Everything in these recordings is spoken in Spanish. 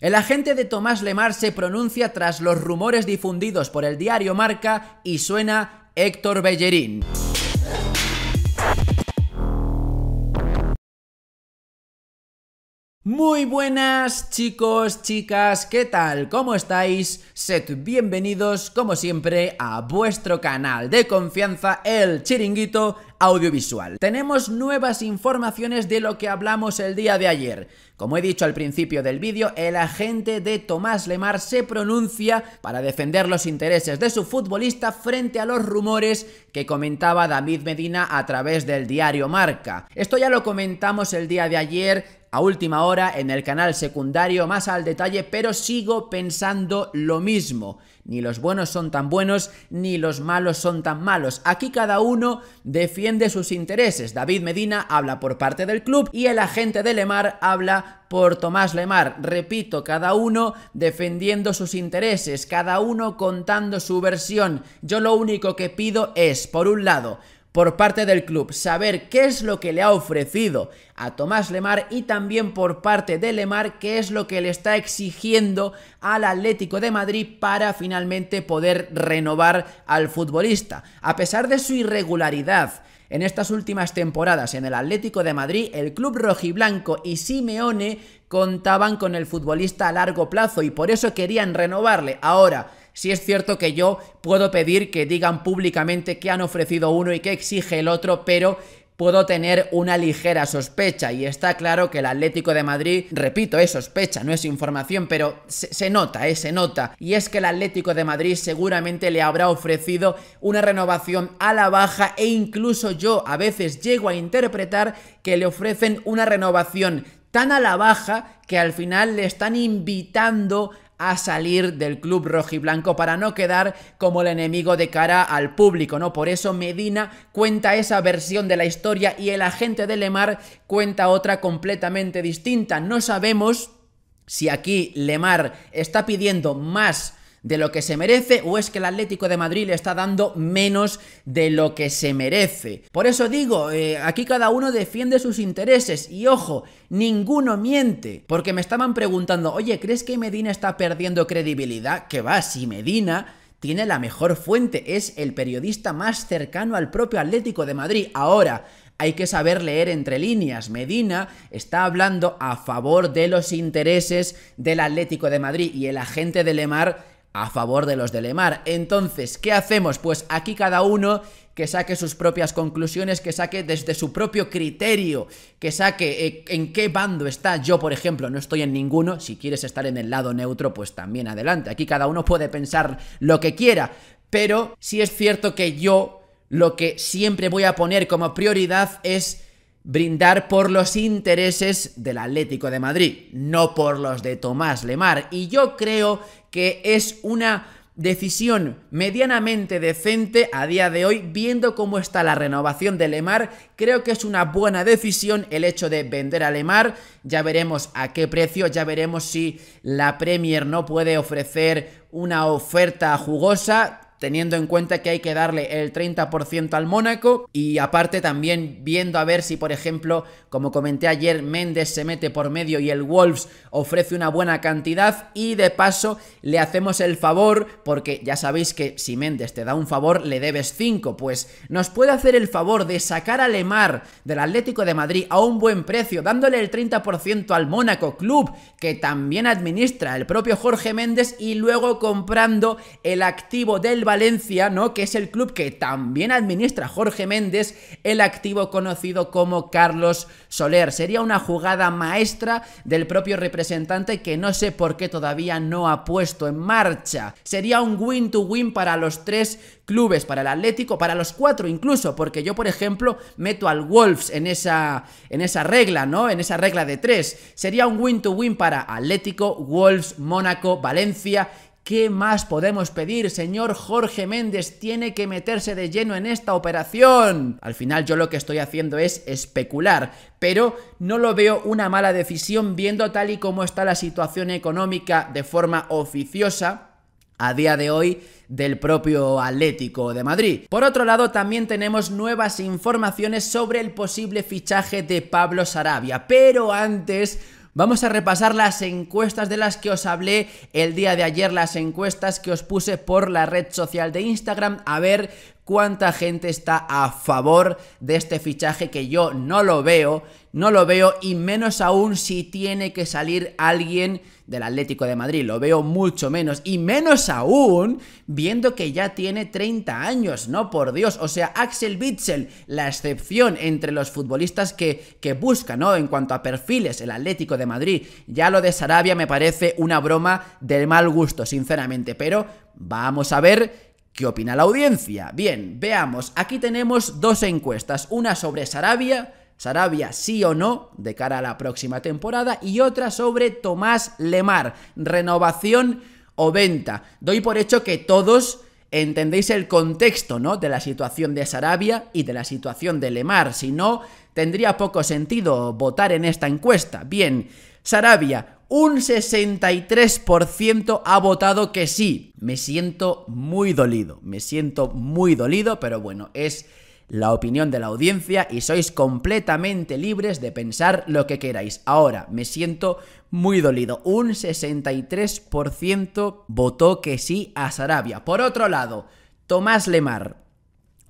El agente de Tomás Lemar se pronuncia tras los rumores difundidos por el diario Marca y suena Héctor Bellerín. Muy buenas chicos, chicas, ¿qué tal? ¿Cómo estáis? Sed bienvenidos, como siempre, a vuestro canal de confianza, El Chiringuito Audiovisual. Tenemos nuevas informaciones de lo que hablamos el día de ayer. Como he dicho al principio del vídeo, el agente de Tomás Lemar se pronuncia para defender los intereses de su futbolista frente a los rumores que comentaba David Medina a través del diario Marca. Esto ya lo comentamos el día de ayer a última hora en el canal secundario más al detalle, pero sigo pensando lo mismo. Ni los buenos son tan buenos, ni los malos son tan malos. Aquí cada uno defiende sus intereses. David Medina habla por parte del club y el agente de Lemar habla por Tomás Lemar. Repito, cada uno defendiendo sus intereses, cada uno contando su versión. Yo lo único que pido es, por un lado, por parte del club, saber qué es lo que le ha ofrecido a Tomás Lemar y también por parte de Lemar qué es lo que le está exigiendo al Atlético de Madrid para finalmente poder renovar al futbolista. A pesar de su irregularidad, en estas últimas temporadas en el Atlético de Madrid, el club rojiblanco y Simeone contaban con el futbolista a largo plazo y por eso querían renovarle. Ahora, si es cierto que yo puedo pedir que digan públicamente que han ofrecido uno y que exige el otro, pero puedo tener una ligera sospecha y está claro que el Atlético de Madrid, repito, es sospecha, no es información, pero se, nota, eh, se nota. Y es que el Atlético de Madrid seguramente le habrá ofrecido una renovación a la baja e incluso yo a veces llego a interpretar que le ofrecen una renovación tan a la baja que al final le están invitando a salir del club rojiblanco para no quedar como el enemigo de cara al público, ¿no? Por eso Medina cuenta esa versión de la historia y el agente de Lemar cuenta otra completamente distinta. No sabemos si aquí Lemar está pidiendo más de lo que se merece o es que el Atlético de Madrid le está dando menos de lo que se merece. Por eso digo, eh, aquí cada uno defiende sus intereses y ojo, ninguno miente, porque me estaban preguntando, oye, ¿crees que Medina está perdiendo credibilidad? Que va, si Medina tiene la mejor fuente, es el periodista más cercano al propio Atlético de Madrid. Ahora, hay que saber leer entre líneas. Medina está hablando a favor de los intereses del Atlético de Madrid y el agente de Lemar a favor de los de Lemar. Entonces, ¿qué hacemos? Pues aquí cada uno que saque sus propias conclusiones, que saque desde su propio criterio, que saque eh, en qué bando está. Yo, por ejemplo, no estoy en ninguno. Si quieres estar en el lado neutro, pues también adelante. Aquí cada uno puede pensar lo que quiera. Pero si es cierto que yo lo que siempre voy a poner como prioridad es brindar por los intereses del Atlético de Madrid, no por los de Tomás Lemar. Y yo creo que es una decisión medianamente decente a día de hoy, viendo cómo está la renovación de Lemar, creo que es una buena decisión el hecho de vender a Lemar, ya veremos a qué precio, ya veremos si la Premier no puede ofrecer una oferta jugosa, teniendo en cuenta que hay que darle el 30% al Mónaco y aparte también viendo a ver si por ejemplo, como comenté ayer, Méndez se mete por medio y el Wolves ofrece una buena cantidad y de paso le hacemos el favor porque ya sabéis que si Méndez te da un favor le debes 5, pues nos puede hacer el favor de sacar a Lemar del Atlético de Madrid a un buen precio, dándole el 30% al Mónaco Club que también administra el propio Jorge Méndez y luego comprando el activo del Valencia, ¿no? Que es el club que también administra Jorge Méndez, el activo conocido como Carlos Soler. Sería una jugada maestra del propio representante que no sé por qué todavía no ha puesto en marcha. Sería un win-to-win para los tres clubes, para el Atlético, para los cuatro incluso, porque yo, por ejemplo, meto al Wolves en esa, en esa regla, ¿no? En esa regla de tres. Sería un win-to-win -win para Atlético, Wolves, Mónaco, Valencia ¿Qué más podemos pedir? Señor Jorge Méndez tiene que meterse de lleno en esta operación. Al final yo lo que estoy haciendo es especular, pero no lo veo una mala decisión viendo tal y como está la situación económica de forma oficiosa a día de hoy del propio Atlético de Madrid. Por otro lado, también tenemos nuevas informaciones sobre el posible fichaje de Pablo Sarabia, pero antes Vamos a repasar las encuestas de las que os hablé el día de ayer, las encuestas que os puse por la red social de Instagram, a ver cuánta gente está a favor de este fichaje que yo no lo veo, no lo veo y menos aún si tiene que salir alguien del Atlético de Madrid, lo veo mucho menos y menos aún viendo que ya tiene 30 años, no por Dios, o sea, Axel Witzel, la excepción entre los futbolistas que, que busca, ¿no? En cuanto a perfiles, el Atlético de Madrid, ya lo de Sarabia me parece una broma del mal gusto, sinceramente, pero vamos a ver ¿Qué opina la audiencia? Bien, veamos, aquí tenemos dos encuestas, una sobre Sarabia, Sarabia sí o no de cara a la próxima temporada y otra sobre Tomás Lemar, renovación o venta. Doy por hecho que todos entendéis el contexto, ¿no? De la situación de Sarabia y de la situación de Lemar, si no, tendría poco sentido votar en esta encuesta. Bien, Sarabia, un 63% ha votado que sí. Me siento muy dolido, me siento muy dolido, pero bueno, es la opinión de la audiencia y sois completamente libres de pensar lo que queráis. Ahora, me siento muy dolido. Un 63% votó que sí a Sarabia. Por otro lado, Tomás Lemar,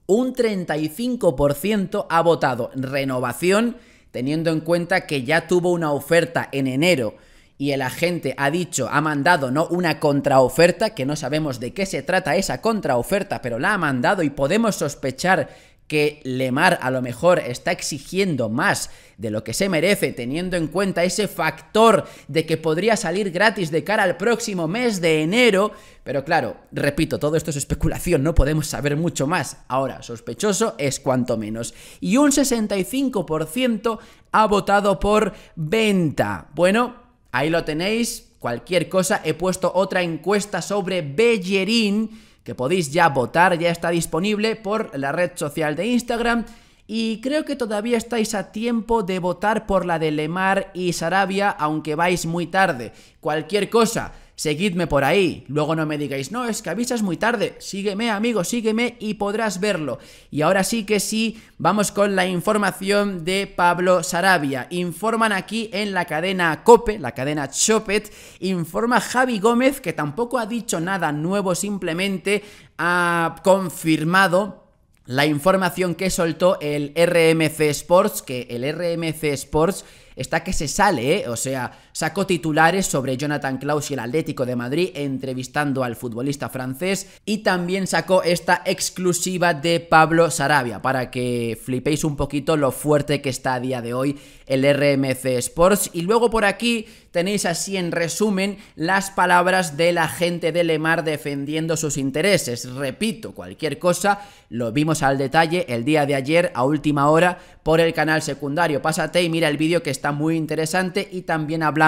un 35% ha votado renovación, teniendo en cuenta que ya tuvo una oferta en enero y el agente ha dicho, ha mandado, ¿no? Una contraoferta, que no sabemos de qué se trata esa contraoferta, pero la ha mandado y podemos sospechar que Lemar a lo mejor está exigiendo más de lo que se merece, teniendo en cuenta ese factor de que podría salir gratis de cara al próximo mes de enero. Pero claro, repito, todo esto es especulación, no podemos saber mucho más. Ahora, sospechoso es cuanto menos. Y un 65% ha votado por venta. Bueno, Ahí lo tenéis, cualquier cosa. He puesto otra encuesta sobre Bellerín que podéis ya votar, ya está disponible por la red social de Instagram. Y creo que todavía estáis a tiempo de votar por la de Lemar y Sarabia, aunque vais muy tarde. Cualquier cosa, seguidme por ahí. Luego no me digáis, no, es que avisas muy tarde. Sígueme, amigo, sígueme y podrás verlo. Y ahora sí que sí, vamos con la información de Pablo Sarabia. Informan aquí en la cadena Cope, la cadena Chopet, informa Javi Gómez, que tampoco ha dicho nada nuevo, simplemente ha confirmado la información que soltó el RMC Sports, que el RMC Sports está que se sale, ¿eh? o sea, sacó titulares sobre Jonathan Klaus y el Atlético de Madrid entrevistando al futbolista francés y también sacó esta exclusiva de Pablo Sarabia para que flipéis un poquito lo fuerte que está a día de hoy el RMC Sports y luego por aquí tenéis así en resumen las palabras de la gente de Lemar defendiendo sus intereses. Repito, cualquier cosa lo vimos al detalle el día de ayer a última hora por el canal secundario. Pásate y mira el vídeo que está muy interesante y también hablamos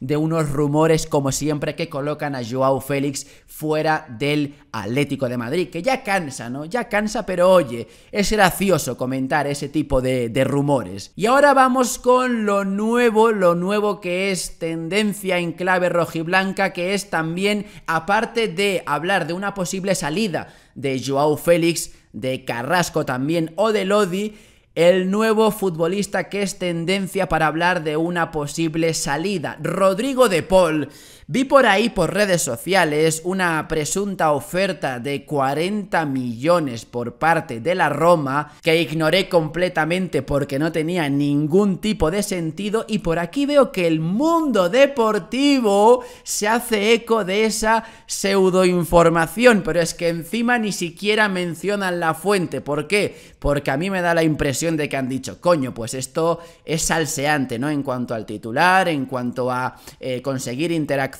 de unos rumores, como siempre, que colocan a Joao Félix fuera del Atlético de Madrid, que ya cansa, ¿no? Ya cansa, pero oye, es gracioso comentar ese tipo de, de rumores. Y ahora vamos con lo nuevo, lo nuevo que es tendencia en clave rojiblanca, que es también, aparte de hablar de una posible salida de Joao Félix, de Carrasco también o de Lodi, el nuevo futbolista que es tendencia para hablar de una posible salida, Rodrigo de Paul, Vi por ahí por redes sociales una presunta oferta de 40 millones por parte de la Roma que ignoré completamente porque no tenía ningún tipo de sentido y por aquí veo que el mundo deportivo se hace eco de esa pseudoinformación, pero es que encima ni siquiera mencionan la fuente. ¿Por qué? Porque a mí me da la impresión de que han dicho, coño, pues esto es salseante, ¿no? En cuanto al titular, en cuanto a eh, conseguir interacción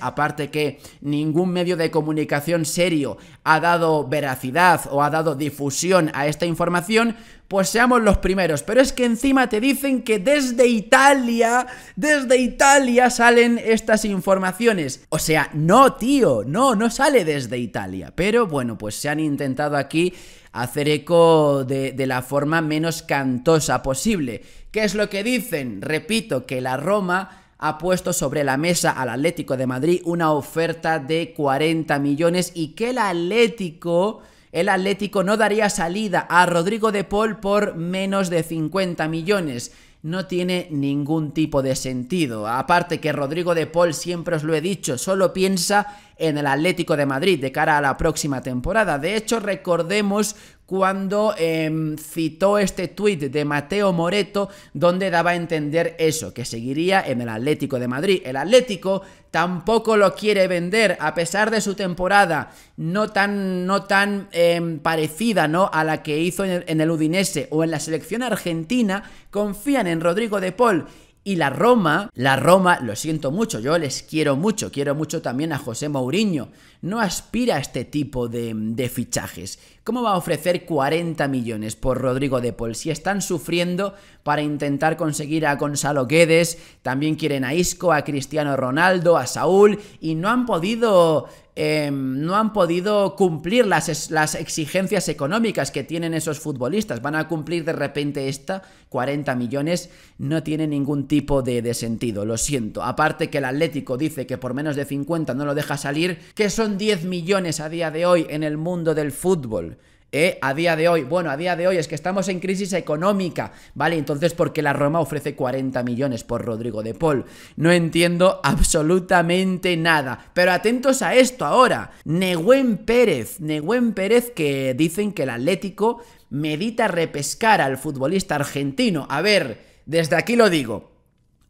aparte que ningún medio de comunicación serio ha dado veracidad o ha dado difusión a esta información, pues seamos los primeros. Pero es que encima te dicen que desde Italia, desde Italia salen estas informaciones. O sea, no, tío, no, no sale desde Italia. Pero bueno, pues se han intentado aquí hacer eco de, de la forma menos cantosa posible. ¿Qué es lo que dicen? Repito, que la Roma ha puesto sobre la mesa al Atlético de Madrid una oferta de 40 millones y que el Atlético el Atlético no daría salida a Rodrigo de Paul por menos de 50 millones. No tiene ningún tipo de sentido. Aparte que Rodrigo de Paul, siempre os lo he dicho, solo piensa en el Atlético de Madrid de cara a la próxima temporada. De hecho, recordemos cuando em, citó este tuit de Mateo Moreto donde daba a entender eso, que seguiría en el Atlético de Madrid. El Atlético tampoco lo quiere vender a pesar de su temporada no tan, no tan em, parecida ¿no? a la que hizo en el, en el Udinese o en la selección argentina, confían en Rodrigo de Paul y la Roma, la Roma, lo siento mucho, yo les quiero mucho, quiero mucho también a José Mourinho, no aspira a este tipo de, fichajes. ¿Cómo va a ofrecer 40 millones por Rodrigo de Paul si están sufriendo para intentar conseguir a Gonzalo Guedes, también quieren a Isco, a Cristiano Ronaldo, a Saúl y no han podido Em, no han podido cumplir las, exigencias económicas que tienen esos futbolistas. Van a cumplir de repente esta, 40 millones, no tiene ningún tipo de, de sentido, lo siento. Aparte que el Atlético dice que por menos de 50 no lo deja salir, que son 10 millones a día de hoy en el mundo del fútbol eh, a día de hoy. Bueno, a día de hoy es que estamos en crisis económica, ¿vale? Entonces, ¿por qué la Roma ofrece 40 millones por Rodrigo de Paul? No entiendo absolutamente nada. Pero atentos a esto ahora. Nehuen Pérez, Nehuen Pérez que dicen que el Atlético medita repescar al futbolista argentino. A ver, desde aquí lo digo.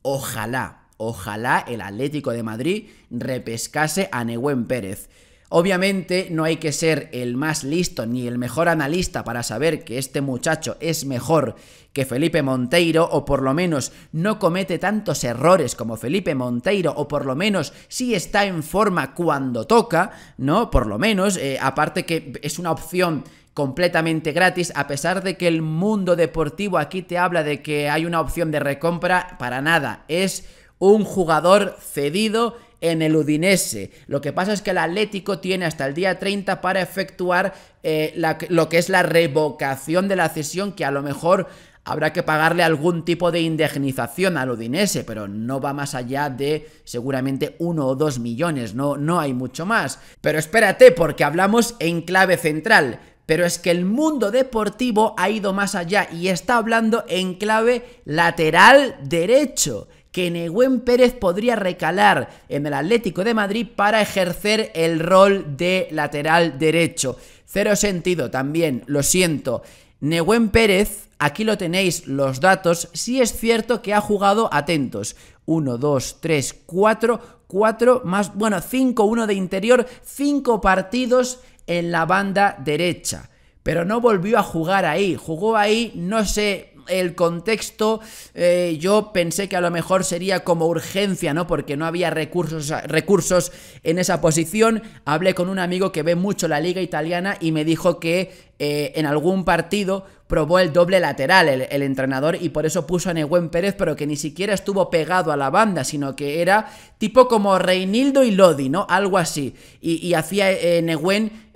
Ojalá, ojalá el Atlético de Madrid repescase a Nehuen Pérez. Obviamente no hay que ser el más listo ni el mejor analista para saber que este muchacho es mejor que Felipe Monteiro o por lo menos no comete tantos errores como Felipe Monteiro o por lo menos sí está en forma cuando toca, ¿no? Por lo menos, eh, aparte que es una opción completamente gratis, a pesar de que el mundo deportivo aquí te habla de que hay una opción de recompra, para nada, es un jugador cedido en el Udinese. Lo que pasa es que el Atlético tiene hasta el día 30 para efectuar eh, lo que es la revocación de la cesión, que a lo mejor habrá que pagarle algún tipo de indemnización al Udinese, pero no va más allá de seguramente uno o dos millones, no, no hay mucho más. Pero espérate, porque hablamos en clave central. Pero es que el mundo deportivo ha ido más allá y está hablando en clave lateral derecho que Nehuen Pérez podría recalar en el Atlético de Madrid para ejercer el rol de lateral derecho. Cero sentido también, lo siento. Nehuen Pérez, aquí lo tenéis los datos, sí es cierto que ha jugado atentos. 1, 2, 3, 4, 4 más, bueno, 5, uno de interior, 5 partidos en la banda derecha. Pero no volvió a jugar ahí, jugó ahí, no sé, el contexto, eh, yo pensé que a lo mejor sería como urgencia, ¿no? Porque no había recursos, recursos en esa posición. Hablé con un amigo que ve mucho la liga italiana y me dijo que eh, en algún partido probó el doble lateral el, entrenador y por eso puso a Neguen Pérez, pero que ni siquiera estuvo pegado a la banda, sino que era tipo como Reinildo y Lodi, ¿no? Algo así. Y, hacía eh,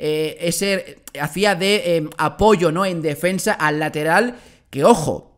eh, ese, hacía de apoyo, ¿no? En defensa al lateral que ojo,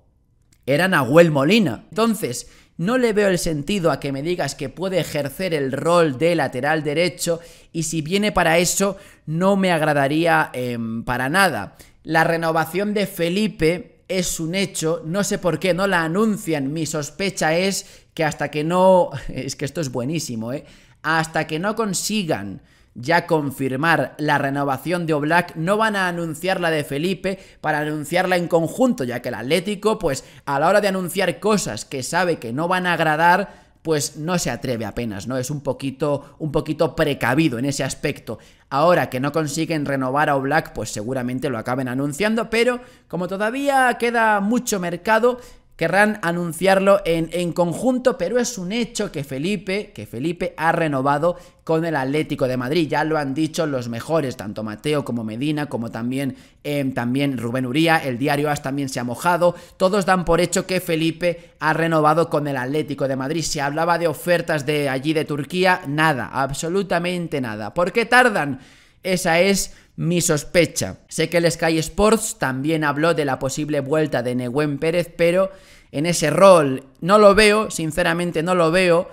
era Nahuel Molina. Entonces, no le veo el sentido a que me digas que puede ejercer el rol de lateral derecho y si viene para eso no me agradaría em, para nada. La renovación de Felipe es un hecho, no sé por qué no la anuncian, mi sospecha es que hasta que no... es que esto es buenísimo, ¿eh? Hasta que no consigan ya confirmar la renovación de Oblak, no van a anunciar la de Felipe para anunciarla en conjunto, ya que el Atlético, pues a la hora de anunciar cosas que sabe que no van a agradar, pues no se atreve apenas, ¿no? Es un poquito, un poquito precavido en ese aspecto. Ahora que no consiguen renovar a Oblak, pues seguramente lo acaben anunciando, pero como todavía queda mucho mercado, querrán anunciarlo en, en, conjunto, pero es un hecho que Felipe, que Felipe ha renovado con el Atlético de Madrid. Ya lo han dicho los mejores, tanto Mateo como Medina, como también, em, también Rubén Uría, el diario As también se ha mojado. Todos dan por hecho que Felipe ha renovado con el Atlético de Madrid. Se hablaba de ofertas de allí de Turquía, nada, absolutamente nada. ¿Por qué tardan? Esa es mi sospecha. Sé que el Sky Sports también habló de la posible vuelta de Nehuen Pérez, pero en ese rol no lo veo, sinceramente no lo veo.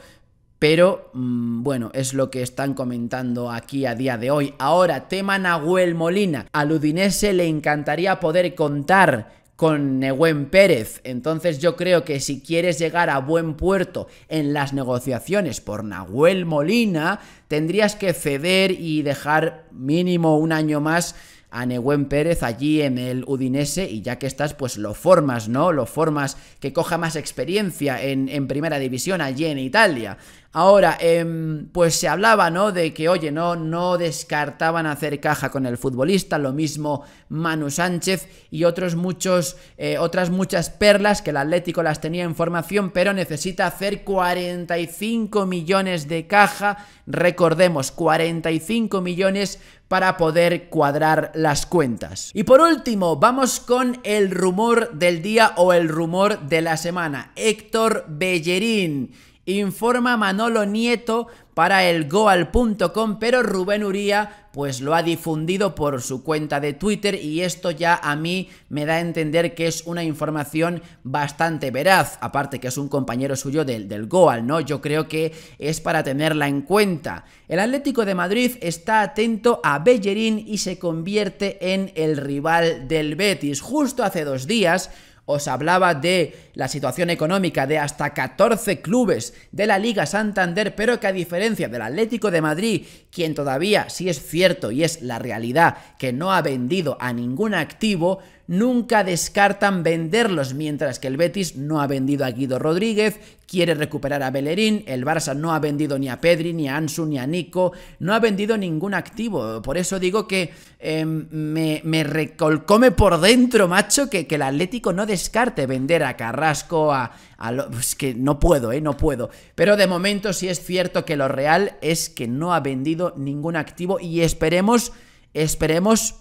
Pero mm, bueno, es lo que están comentando aquí a día de hoy. Ahora, tema Nahuel Molina. Al Udinese le encantaría poder contar con Nehuen Pérez. Entonces yo creo que si quieres llegar a buen puerto en las negociaciones por Nahuel Molina, tendrías que ceder y dejar mínimo un año más a Nehuen Pérez allí en el Udinese y ya que estás, pues lo formas, ¿no? Lo formas que coja más experiencia en, en primera división allí en Italia. Ahora, em, pues se hablaba, ¿no? De que, oye, no, no descartaban hacer caja con el futbolista, lo mismo Manu Sánchez y otros muchos, eh, otras muchas perlas que el Atlético las tenía en formación, pero necesita hacer 45 millones de caja, recordemos, 45 millones para poder cuadrar las cuentas. Y por último, vamos con el rumor del día o el rumor de la semana. Héctor Bellerín informa Manolo Nieto para el goal.com, pero Rubén Uría pues lo ha difundido por su cuenta de Twitter y esto ya a mí me da a entender que es una información bastante veraz, aparte que es un compañero suyo del, del Goal, ¿no? Yo creo que es para tenerla en cuenta. El Atlético de Madrid está atento a Bellerín y se convierte en el rival del Betis. Justo hace dos días os hablaba de la situación económica de hasta 14 clubes de la Liga Santander, pero que a diferencia del Atlético de Madrid, quien todavía sí es cierto y es la realidad que no ha vendido a ningún activo, nunca descartan venderlos, mientras que el Betis no ha vendido a Guido Rodríguez, quiere recuperar a Bellerín, el Barça no ha vendido ni a Pedri, ni a Ansu, ni a Nico, no ha vendido ningún activo. Por eso digo que em, me, me, recolcome por dentro, macho, que, que, el Atlético no descarte vender a Carrasco, a... Pues que no puedo, eh, no puedo. Pero de momento sí es cierto que lo real es que no ha vendido ningún activo y esperemos, esperemos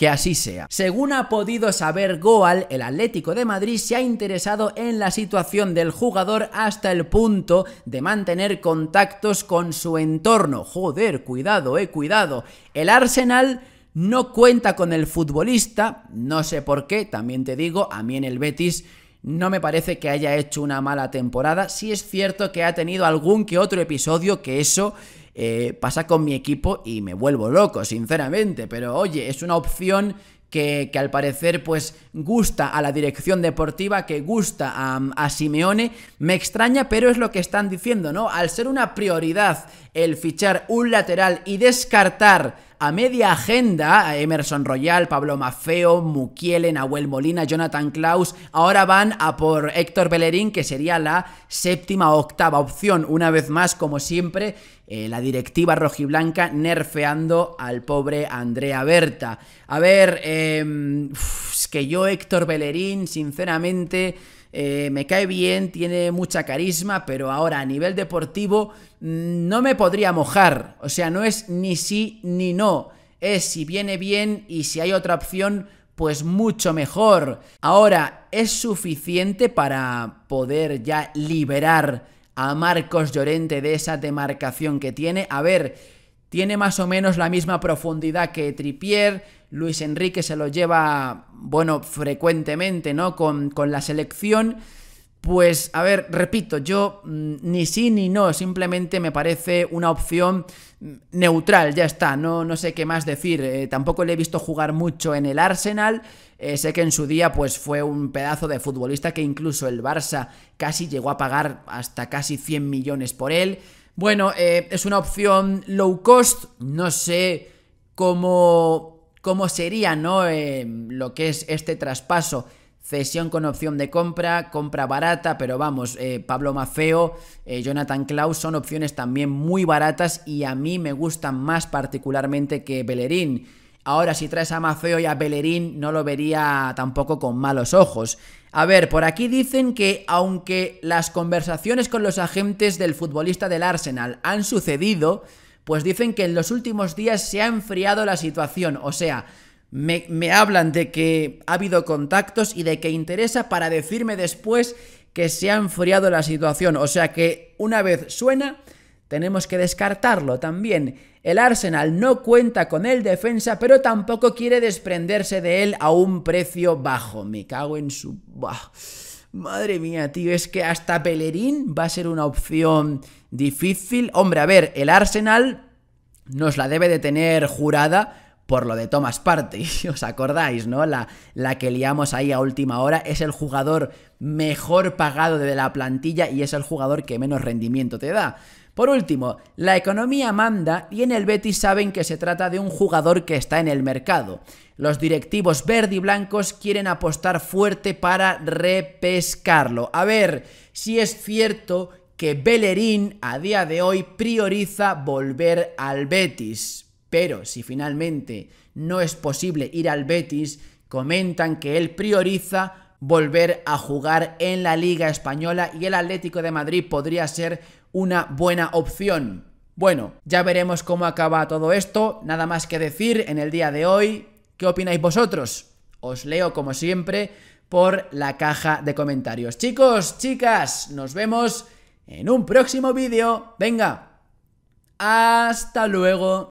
que así sea. Según ha podido saber Goal, el Atlético de Madrid se ha interesado en la situación del jugador hasta el punto de mantener contactos con su entorno. Joder, cuidado, eh, cuidado. El Arsenal no cuenta con el futbolista, no sé por qué, también te digo, a mí en el Betis no me parece que haya hecho una mala temporada, Si es cierto que ha tenido algún que otro episodio que eso eh, pasa con mi equipo y me vuelvo loco, sinceramente. Pero oye, es una opción que, que, al parecer pues gusta a la dirección deportiva, que gusta a, a, Simeone, me extraña, pero es lo que están diciendo, ¿no? Al ser una prioridad el fichar un lateral y descartar a media agenda a Emerson Royal, Pablo Mafeo, Mukielen, Nahuel Molina, Jonathan Klaus. Ahora van a por Héctor Bellerín, que sería la séptima o octava opción. Una vez más, como siempre, eh, la directiva rojiblanca nerfeando al pobre Andrea Berta. A ver, em, es que yo, Héctor Bellerín, sinceramente. Eh, me cae bien, tiene mucha carisma, pero ahora a nivel deportivo mm, no me podría mojar. O sea, no es ni sí ni no. Es si viene bien y si hay otra opción, pues mucho mejor. Ahora, ¿es suficiente para poder ya liberar a Marcos Llorente de esa demarcación que tiene? A ver tiene más o menos la misma profundidad que Tripier. Luis Enrique se lo lleva, bueno, frecuentemente, ¿no? Con, la selección. Pues, a ver, repito, yo mm, ni sí ni no, simplemente me parece una opción mm, neutral, ya está, no, no sé qué más decir, eh, tampoco le he visto jugar mucho en el Arsenal, eh, sé que en su día pues fue un pedazo de futbolista que incluso el Barça casi llegó a pagar hasta casi 100 millones por él, bueno, eh, es una opción low cost, no sé cómo, sería ¿no? Eh, lo que es este traspaso. Cesión con opción de compra, compra barata, pero vamos, eh, Pablo Mafeo, Jonathan Klaus son opciones también muy baratas y a mí me gustan más particularmente que Bellerín. Ahora, si traes a Mafeo y a Bellerín, no lo vería tampoco con malos ojos. A ver, por aquí dicen que aunque las conversaciones con los agentes del futbolista del Arsenal han sucedido, pues dicen que en los últimos días se ha enfriado la situación. O sea, me, me hablan de que ha habido contactos y de que interesa para decirme después que se ha enfriado la situación. O sea que una vez suena, tenemos que descartarlo también. El Arsenal no cuenta con el defensa, pero tampoco quiere desprenderse de él a un precio bajo. Me cago en su... Madre mía, tío, es que hasta Pelerín va a ser una opción difícil. Hombre, a ver, el Arsenal nos la debe de tener jurada por lo de Thomas Partey, os acordáis, ¿no? La, la que liamos ahí a última hora, es el jugador mejor pagado de la plantilla y es el jugador que menos rendimiento te da. Por último, la economía manda y en el Betis saben que se trata de un jugador que está en el mercado. Los directivos verde y blancos quieren apostar fuerte para repescarlo. A ver si es cierto que Bellerín a día de hoy prioriza volver al Betis. Pero si finalmente no es posible ir al Betis, comentan que él prioriza volver a jugar en la Liga Española y el Atlético de Madrid podría ser una buena opción. Bueno, ya veremos cómo acaba todo esto, nada más que decir en el día de hoy. ¿Qué opináis vosotros? Os leo como siempre por la caja de comentarios. Chicos, chicas, nos vemos en un próximo vídeo. Venga, hasta luego.